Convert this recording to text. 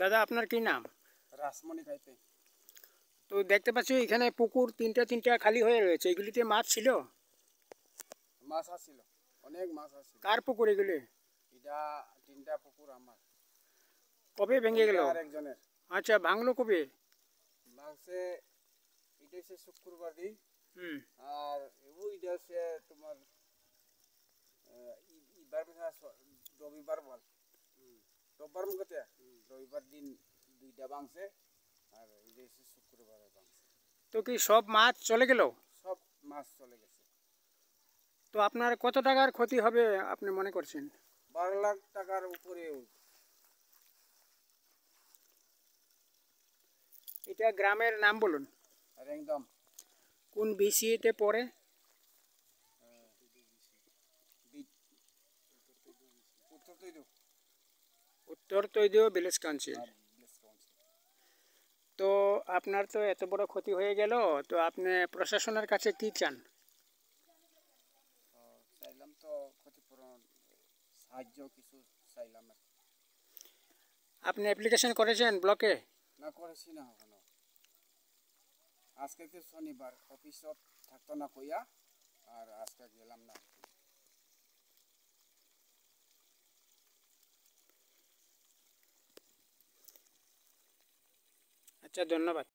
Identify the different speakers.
Speaker 1: দাদা আপনার কি নাম
Speaker 2: রাসমণি গাইতে
Speaker 1: তো দেখতে পাচ্ছি এখানে পুকুর তিনটা তিনটা খালি হয়ে রয়েছে এগুলিতে মাছ ছিল
Speaker 2: মাছ আসছিল অনেক মাছ আসছিল
Speaker 1: কার পুকুর এগুলি
Speaker 2: এটা তিনটা পুকুর আমার কবে ভেঙে গেল আরেকজনের
Speaker 1: আচ্ছা ভাঙলো কবে
Speaker 2: ভাঙছে এটা হচ্ছে শুক্রবার দিন হুম আর ওইটা হচ্ছে তোমার রবিবার বল রোববার মুখেতে রবিবার দিন দুইটা বাংছে আর শুক্রবার
Speaker 1: তো কি সব মাছ চলে গেল
Speaker 2: সব মাছ চলে গেছে
Speaker 1: তো আপনার কত টাকার ক্ষতি হবে আপনি মনে করছেন
Speaker 2: বারো লাখ টাকার
Speaker 1: উপরে এটা গ্রামের নাম বলুন একদম কোন বিসিএতে পড়ে হ্যাঁ, উত্তর তোর তরতৈদীয় ভিলেজ কাউন্সিল তো আপনার তো এত বড় ক্ষতি হয়ে গেল তো আপনি প্রশাসনের কাছে কি চান
Speaker 2: চাইলাম তো ক্ষতিপূরণ সাহায্য কিছু চাইলাম
Speaker 1: আপনি অ্যাপ্লিকেশন করেছেন ব্লকে
Speaker 2: না করেছি না কোনো আজকে তো শনিবার অফিসত থাকতো না কইয়া আর আজকে গেলাম না
Speaker 1: আচ্ছা ধন্যবাদ